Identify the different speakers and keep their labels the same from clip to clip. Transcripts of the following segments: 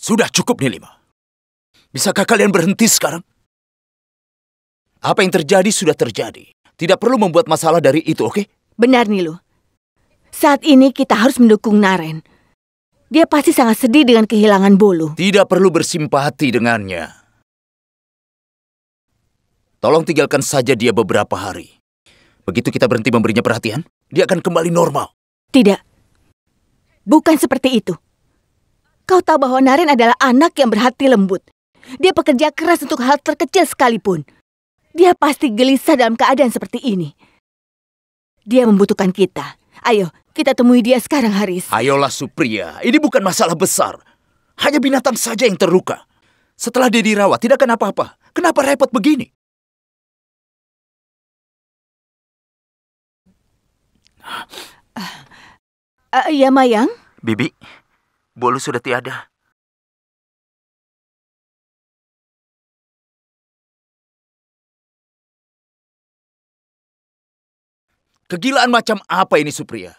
Speaker 1: Sudah cukup Nelima. Bisakah
Speaker 2: kalian berhenti sekarang? Apa yang terjadi sudah terjadi. Tidak perlu membuat masalah dari itu, oke? Okay? Benar, Nilu. Saat ini kita harus mendukung Naren. Dia pasti sangat sedih dengan kehilangan Bolu. Tidak perlu bersimpati dengannya. Tolong tinggalkan saja dia beberapa hari. Begitu kita berhenti memberinya perhatian, dia akan kembali normal. Tidak. Bukan seperti itu. Kau tahu bahwa Naren adalah anak yang berhati lembut. Dia pekerja keras untuk hal terkecil sekalipun. Dia pasti gelisah dalam keadaan seperti ini. Dia membutuhkan kita. Ayo, kita temui dia sekarang, Haris. Ayolah, Supriya. Ini bukan masalah besar. Hanya binatang saja yang terluka. Setelah dia dirawat, tidak akan apa-apa. Kenapa repot begini?
Speaker 1: Uh, uh, ya, Mayang?
Speaker 2: Bibi, Bolu sudah tiada. Kegilaan macam apa ini Supriya?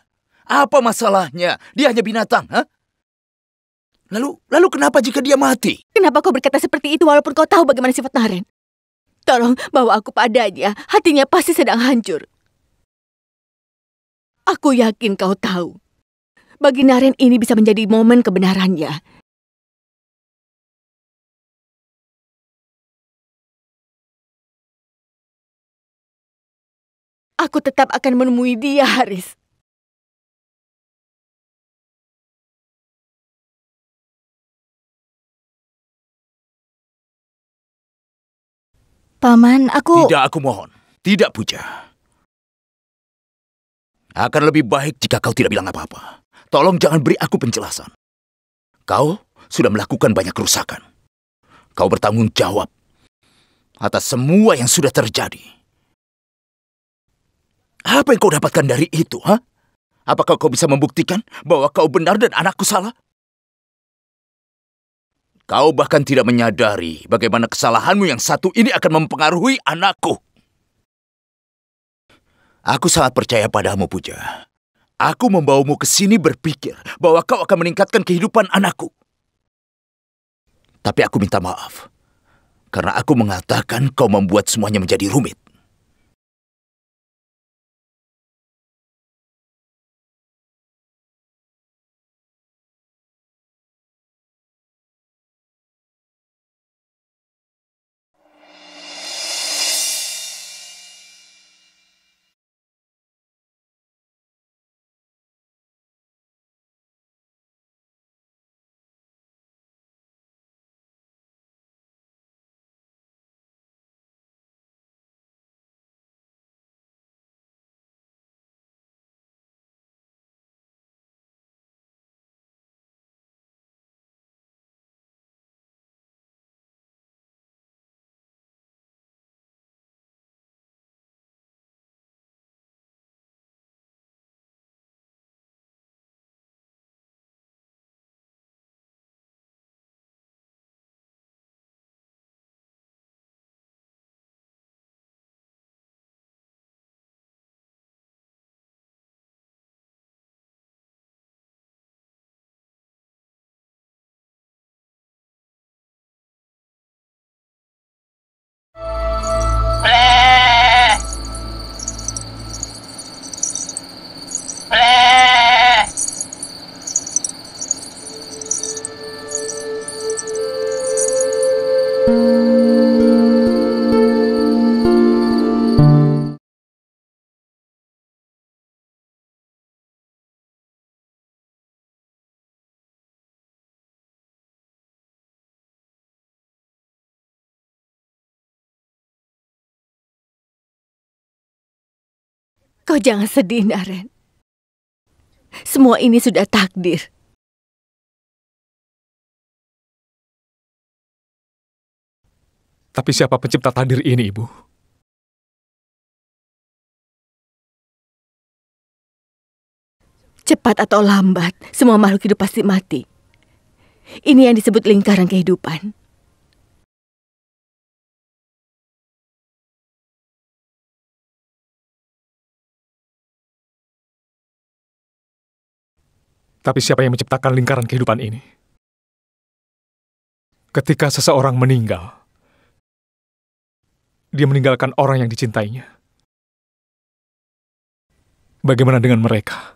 Speaker 2: Apa masalahnya? Dia hanya binatang, ha? Lalu, lalu kenapa jika dia mati? Kenapa kau berkata seperti itu walaupun kau tahu bagaimana sifat Naren? Tolong bawa aku padanya, hatinya pasti sedang hancur. Aku yakin kau tahu bagi Naren
Speaker 1: ini bisa menjadi momen kebenarannya. Aku tetap akan menemui dia, Haris. Paman, aku... Tidak, aku mohon. Tidak, Puja.
Speaker 2: Akan lebih baik jika kau tidak bilang apa-apa. Tolong jangan beri aku penjelasan. Kau sudah melakukan banyak kerusakan. Kau bertanggung jawab atas semua yang sudah terjadi. Apa yang kau dapatkan dari itu, ha? Apakah kau bisa membuktikan bahwa kau benar dan anakku salah? Kau bahkan tidak menyadari bagaimana kesalahanmu yang satu ini akan mempengaruhi anakku. Aku sangat percaya padamu, Puja. Aku membawamu ke sini berpikir bahwa kau akan meningkatkan kehidupan anakku. Tapi aku minta maaf. Karena aku mengatakan kau membuat semuanya menjadi rumit.
Speaker 1: Kau jangan sedih, Naren. Semua ini sudah takdir. Tapi siapa pencipta takdir ini, Ibu? Cepat atau lambat, semua makhluk hidup pasti mati. Ini yang disebut lingkaran kehidupan. Tapi siapa yang menciptakan lingkaran kehidupan ini? Ketika seseorang meninggal, dia meninggalkan orang yang dicintainya. Bagaimana dengan mereka?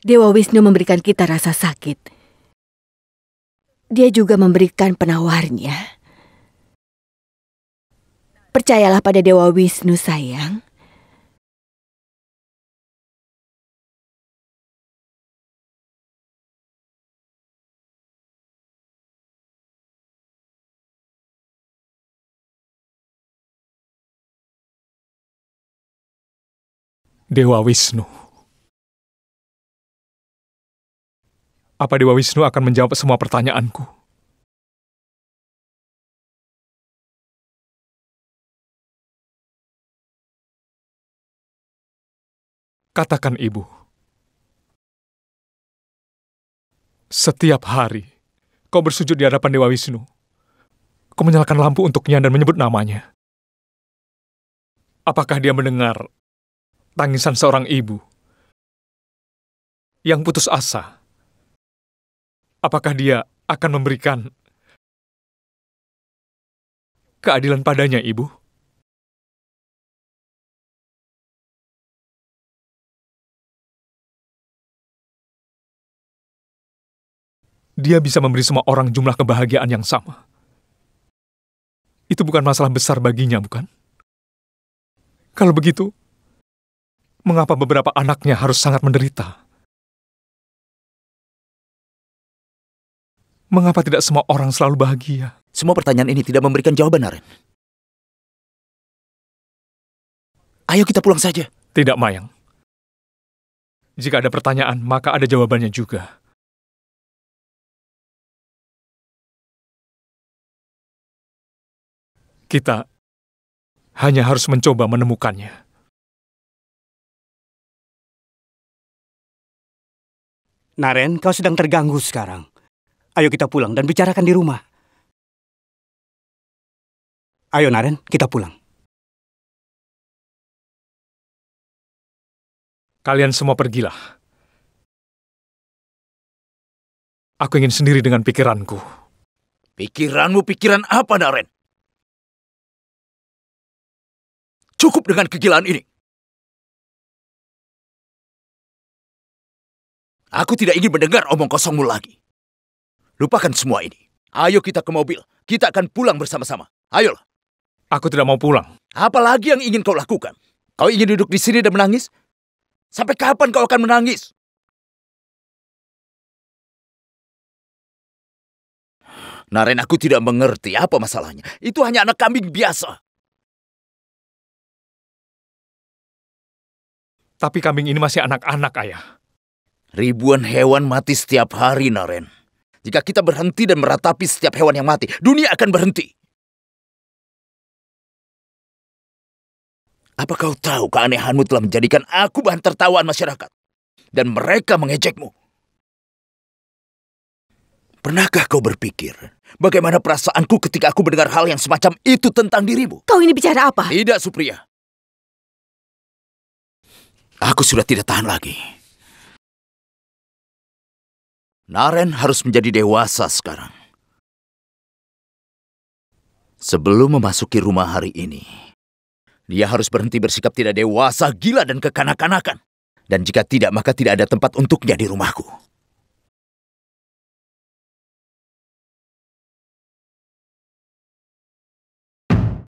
Speaker 1: Dewa Wisnu memberikan kita rasa sakit. Dia juga memberikan penawarnya. Percayalah pada Dewa Wisnu, sayang. Dewa Wisnu. Apa Dewa Wisnu akan menjawab semua pertanyaanku? Katakan ibu,
Speaker 2: setiap hari kau bersujud di hadapan Dewa Wisnu. Kau menyalakan lampu untuknya dan menyebut namanya. Apakah dia mendengar tangisan seorang ibu
Speaker 1: yang putus asa. Apakah dia akan memberikan keadilan padanya, Ibu? Dia bisa memberi semua orang jumlah
Speaker 2: kebahagiaan yang sama. Itu bukan masalah besar baginya, bukan? Kalau begitu, mengapa beberapa anaknya harus sangat menderita?
Speaker 1: Mengapa tidak semua orang selalu bahagia? Semua pertanyaan ini tidak memberikan jawaban, Naren. Ayo kita pulang saja. Tidak, Mayang. Jika ada pertanyaan, maka ada jawabannya juga. Kita hanya harus mencoba menemukannya. Naren, kau sedang terganggu sekarang. Ayo kita pulang dan bicarakan di rumah. Ayo Naren, kita pulang. Kalian semua pergilah. Aku ingin sendiri dengan pikiranku. Pikiranmu pikiran apa, Naren? Cukup dengan kegilaan ini.
Speaker 2: Aku tidak ingin mendengar omong kosongmu lagi. Lupakan semua ini. Ayo kita ke mobil. Kita akan pulang bersama-sama. Ayolah. Aku tidak mau pulang. Apalagi yang ingin kau lakukan? Kau ingin duduk di sini dan menangis? Sampai kapan kau akan menangis?
Speaker 1: Naren, aku tidak mengerti apa masalahnya. Itu hanya anak kambing biasa. Tapi kambing ini masih anak-anak, ayah.
Speaker 2: Ribuan hewan mati setiap hari, Naren. Jika kita berhenti dan meratapi setiap hewan yang mati, dunia akan berhenti. Apa kau tahu keanehanmu telah menjadikan aku bahan tertawaan masyarakat? Dan mereka mengejekmu. Pernahkah kau berpikir bagaimana perasaanku ketika aku mendengar hal yang semacam itu tentang dirimu? Kau ini bicara apa? Tidak, Supriya. Aku sudah tidak tahan lagi.
Speaker 1: Naren harus menjadi dewasa sekarang.
Speaker 2: Sebelum memasuki rumah hari ini, dia harus berhenti bersikap tidak dewasa, gila, dan kekanak-kanakan. Dan jika tidak, maka tidak ada tempat untuknya di rumahku.